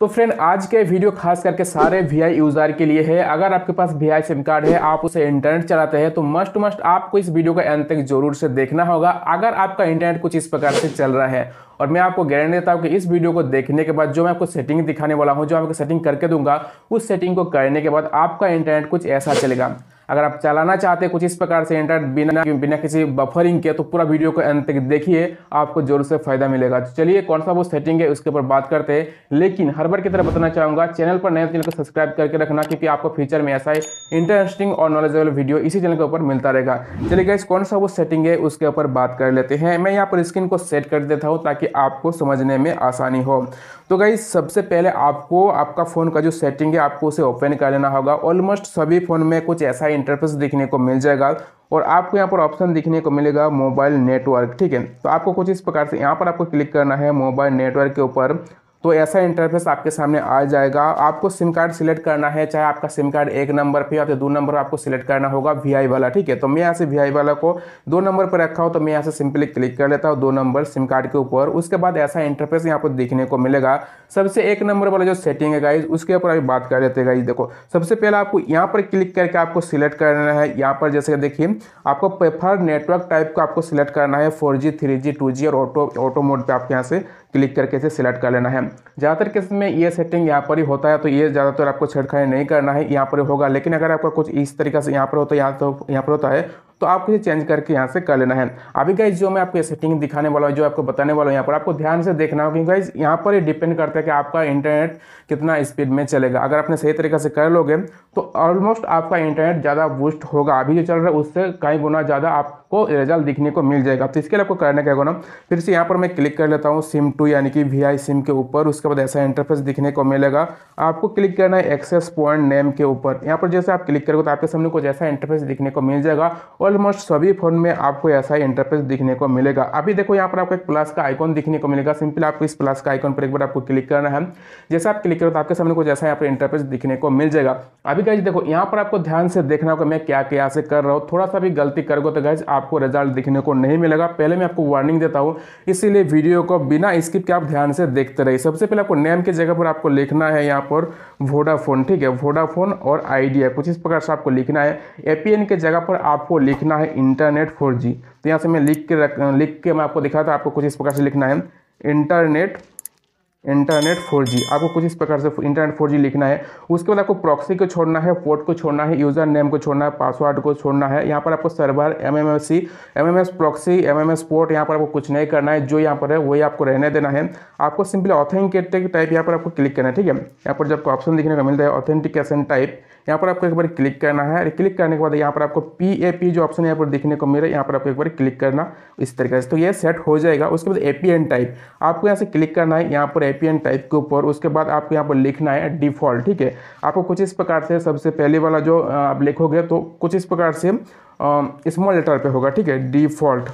तो फ्रेंड आज के वीडियो खास करके सारे वी आई यूज़र के लिए है अगर आपके पास वी आई सिम कार्ड है आप उसे इंटरनेट चलाते हैं तो मस्ट मस्ट आपको इस वीडियो का अंत तक जरूर से देखना होगा अगर आपका इंटरनेट कुछ इस प्रकार से चल रहा है और मैं आपको गारंटी देता हूँ कि इस वीडियो को देखने के बाद जो मैं आपको सेटिंग दिखाने वाला हूँ जो आपको सेटिंग करके दूंगा उस सेटिंग को करने के बाद आपका इंटरनेट कुछ ऐसा चलेगा अगर आप चलाना चाहते हैं कुछ इस प्रकार से इंटरनेट बिना बिना किसी बफरिंग के तो पूरा वीडियो को अंत तक देखिए आपको जरूर से फायदा मिलेगा तो चलिए कौन सा वो सेटिंग है उसके ऊपर बात करते हैं लेकिन हर बार की तरह बताना चाहूँगा चैनल पर नए तो चैनल को सब्सक्राइब करके रखना क्योंकि आपको फ्यूचर में ऐसा ही इंटरेस्टिंग और नॉलेजेबल वीडियो इसी चैनल के ऊपर मिलता रहेगा चलिए गाइस कौन सा वो सेटिंग है उसके ऊपर बात कर लेते हैं मैं यहाँ पर स्क्रीन को सेट कर देता हूँ ताकि आपको समझने में आसानी हो तो गाइस सबसे पहले आपको आपका फ़ोन का जो सेटिंग है आपको उसे ओपन कर लेना होगा ऑलमोस्ट सभी फ़ोन में कुछ ऐसा ही इंटरफेस देखने को मिल जाएगा और आपको यहाँ पर ऑप्शन देखने को मिलेगा मोबाइल नेटवर्क ठीक है तो आपको कुछ इस प्रकार से यहाँ पर आपको क्लिक करना है मोबाइल नेटवर्क के ऊपर तो ऐसा इंटरफेस आपके सामने आ जाएगा आपको सिम कार्ड सिलेक्ट करना है चाहे आपका सिम कार्ड एक नंबर पे या तो दो नंबर आपको सिलेक्ट करना होगा वी वाला ठीक है तो मैं यहाँ से वी वाला को दो नंबर पर रखा हूँ तो मैं यहाँ से सिंपली क्लिक कर लेता हूँ दो नंबर सिम कार्ड के ऊपर उसके बाद ऐसा इंटरफेस यहाँ पर देखने को मिलेगा सबसे एक नंबर वाला जो सेटिंग है गाइज उसके ऊपर अभी बात कर लेते हैं गाइज देखो सबसे पहले आपको यहाँ पर क्लिक करके आपको सिलेक्ट करना है यहाँ पर जैसे देखिए आपको प्रेफर नेटवर्क टाइप का आपको सिलेक्ट करना है four G three G two G और ऑटो ऑटो मोड पर आपके यहाँ से क्लिक करके इसे सिलेक्ट कर लेना है ज़्यादातर केस में ये सेटिंग यहाँ पर ही होता है तो ये ज़्यादातर आपको छेड़खानी नहीं करना है यहाँ पर होगा लेकिन अगर आपका कुछ इस तरीके से यहाँ पर होता है यहाँ तो यहाँ पर होता है तो आपको इसे चेंज करके यहाँ से कर लेना है अभी गाइज जो मैं आपको सेटिंग दिखाने वाला हूँ जो आपको बताने वाला हूँ यहाँ पर आपको ध्यान से देखना होगा क्योंकि यहाँ पर ये डिपेंड करता है कि आपका इंटरनेट कितना स्पीड में चलेगा अगर आपने सही तरीके से कर लोगे तो ऑलमोस्ट आपका इंटरनेट ज़्यादा बूस्ट होगा अभी जो चल रहा है उससे कई गुना ज़्यादा आपको रिजल्ट दिखने को मिल जाएगा तो इसके लिए आपको करने का गुना फिर से यहाँ पर मैं क्लिक कर लेता हूँ सिम टू यानी कि वी सिम के ऊपर उसके बाद ऐसा इंटरफेस दिखने को मिलेगा आपको क्लिक करना है एक्सेस पॉइंट नेम के ऊपर यहाँ पर जैसे आप क्लिक करोगे तो आपके सामने कुछ ऐसा इंटरफेस दिखने को मिल जाएगा और ऑलमोस्ट सभी फोन में आपको ऐसा ही इंटरफेस दिखने को मिलेगा अभी देखो यहाँ पर आपको एक प्लस का आइकॉन दिखने को मिलेगा सिंपल आपको इस प्लस का आइकॉन पर एक बार आपको क्लिक करना है जैसे आप क्लिक करो तो आपके सामने कुछ ऐसा यहाँ पर इंटरफेस दिखने को मिल जाएगा अभी गाइज देखो यहाँ पर आपको ध्यान से देखना होगा मैं क्या क्या से कर रहा हूँ थोड़ा सा भी गलती करोगे तो गाइज आपको रिजल्ट दिखने को नहीं मिलेगा पहले मैं आपको वार्निंग देता हूँ इसीलिए वीडियो को बिना स्किप के आप ध्यान से देखते रहिए सबसे पहले आपको नेम की जगह पर आपको लिखना है यहाँ पर वोडाफोन ठीक है वोडाफोन और आइडिया कुछ इस प्रकार से आपको लिखना है एपीएन के जगह पर आपको लिख लिखना है इंटरनेट फोर जी तो यहाँ से मैं लिख के रख लिख के मैं आपको दिखा था आपको कुछ इस प्रकार से लिखना है इंटरनेट इंटरनेट 4G आपको कुछ इस प्रकार से इंटरनेट 4G लिखना है उसके बाद आपको प्रॉक्सी को छोड़ना है पोर्ट को छोड़ना है यूज़र नेम को छोड़ना है पासवर्ड को छोड़ना है यहाँ पर आपको server M M S C M M S proxy M M S port यहाँ पर आपको कुछ नहीं करना है जो यहाँ पर है वही आपको रहने देना है आपको सिंपली ऑथेंटिकेट टाइप यहाँ पर आपको क्लिक करना है ठीक है यहाँ पर जब ऑप्शन देखने को मिलता है ऑथेंटिकेशन टाइप यहाँ पर आपको एक बार क्लिक करना है क्लिक करने के बाद यहाँ पर आपको पी ए पी जो ऑप्शन यहाँ पर देखने को मिल रहा है यहाँ पर आपको एक बार क्लिक करना इस तरीके से तो ये सेट हो जाएगा उसके बाद ए पी एन टाइप आपको यहाँ से क्लिक करना है यहाँ पर आईपीएन टाइप के ऊपर उसके बाद आपको यहाँ पर लिखना है डिफॉल्ट ठीक है आपको कुछ इस प्रकार से सबसे पहले वाला जो आप लिखोगे तो कुछ इस प्रकार से स्मॉल लेटर पे होगा ठीक है डिफॉल्ट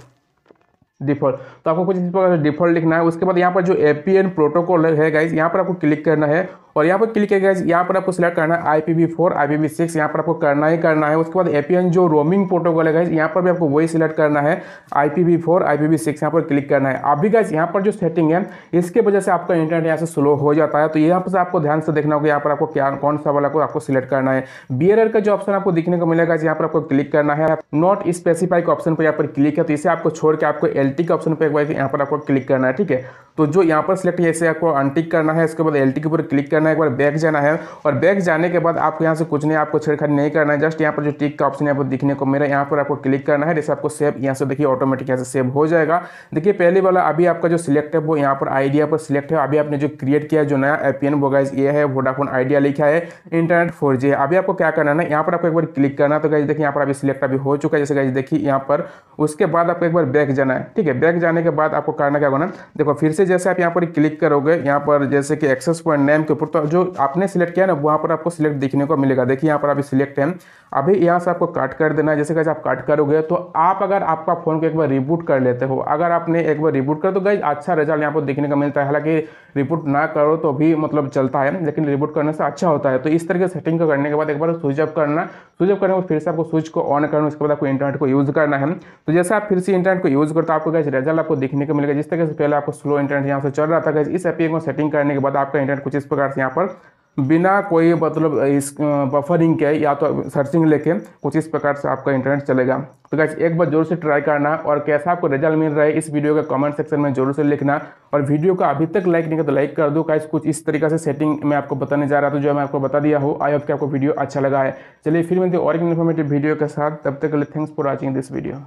डिफॉल्ट तो आपको कुछ इस प्रकार से डिफॉल्ट लिखना है उसके बाद यहाँ पर जो ए प्रोटोकॉल है गाइज यहाँ पर आपको क्लिक करना है और यहाँ पर क्लिक किया गया यहाँ पर आपको सिलेक्ट करना है I P four I P six यहाँ पर आपको करना ही करना है उसके बाद एपीएन जो रोमिंग प्रोटोकॉल है यहाँ पर भी आपको वही सिलेक्ट करना है I P four I P six यहाँ पर क्लिक करना है अभी गैस यहाँ पर जो सेटिंग है इसके वजह से आपका इंटरनेट यहाँ से स्लो हो जाता है तो यहाँ पर आपको ध्यान से देखना होगा यहाँ पर आपको क्या कौन सा वाला को आपको सिलेक्ट करना है बी का जो ऑप्शन आपको देखने को मिलेगा यहाँ पर आपको क्लिक करना है नॉट स्पेसिफाइक ऑप्शन पर यहाँ पर क्लिक है तो इसे आपको छोड़ के आपको एल के ऑप्शन पर यहाँ पर आपको क्लिक करना है ठीक है तो जो यहाँ पर सिलेक्ट है इसे आपको अनटिक करना है इसके बाद एल के ऊपर क्लिक करना करना है एक बार बैक जाना है और बैक जाने के बाद आपको यहाँ से कुछ नहीं आपको छेड़खाड़ नहीं करना है जस्ट यहाँ पर जो टिक का ऑप्शन है पर दिखने को मेरा यहाँ पर आपको क्लिक करना है जैसे आपको सेव यहाँ से देखिए ऑटोमेटिक यहाँ से सेव हो जाएगा देखिए पहले वाला अभी आपका जो सिलेक्ट है वो यहाँ पर आइडिया पर सिलेक्ट है अभी आपने जो क्रिएट किया जो नया एपियन वोगाइज ये है वोडाफोन आइडिया लिखा है इंटरनेट फोर अभी आपको क्या करना है यहाँ पर आपको एक बार क्लिक करना तो गाइज देखिए यहाँ पर अभी सिलेक्ट अभी हो चुका है जैसे गाइज देखिए यहाँ पर उसके बाद आपको एक बार बैक जाना है ठीक है बैक जाने के बाद आपको करना क्या होना देखो फिर से जैसे आप यहाँ पर क्लिक करोगे यहाँ पर जैसे कि एक्सेस पॉइंट नेम के ऊपर तो जो आपने सिलेक्ट किया ना वहाँ पर आपको सिलेक्ट देखने को मिलेगा देखिए यहाँ पर अभी सिलेक्ट है अभी यहाँ से आपको काट कर देना है जैसे कैसे आप काट करोगे तो आप अगर आपका फ़ोन को एक बार रिबूट कर लेते हो अगर आपने एक बार रिबूट कर तो गई अच्छा रिजल्ट यहाँ पर देखने को मिलता है हालांकि रिबूट ना करो तो भी मतलब चलता है लेकिन रिबूट करने से अच्छा होता है तो इस तरह के सेटिंग को करने के बाद एक बार स्विच ऑफ करना स्विच ऑफ करने के बाद फिर से आपको स्विच को ऑन करना उसके बाद आपको इंटरनेट को यूज़ करना है तो जैसे आप फिर से इंटरनेट को यूज़ करते आपको कैसे रिजल्ट आपको देखने को मिलेगा जिस तरह से पहले आपको स्लो इंटरनेट यहाँ से चल रहा था गैस इस एपी को सेटिंग करने के बाद आपका इंटरनेट कुछ इस प्रकार से यहाँ पर बिना कोई मतलब इस बफरिंग के या तो सर्चिंग लेके कुछ इस प्रकार से आपका इंटरनेट चलेगा तो गैस एक बार जरूर से ट्राई करना और कैसा आपको रिजल्ट मिल रहा है इस वीडियो का कमेंट सेक्शन में जरूर से लिखना और वीडियो का अभी तक लाइक नहीं कर तो लाइक कर दो गैस कुछ इस तरीके से सेटिंग मैं आपको बताने जा रहा था जो मैं आपको बता दिया हूँ आई होप कि आपको वीडियो अच्छा लगा है चलिए फिर मिलते और एक इन्फॉर्मेटिव वीडियो के साथ तब तक के लिए thanks for watching this video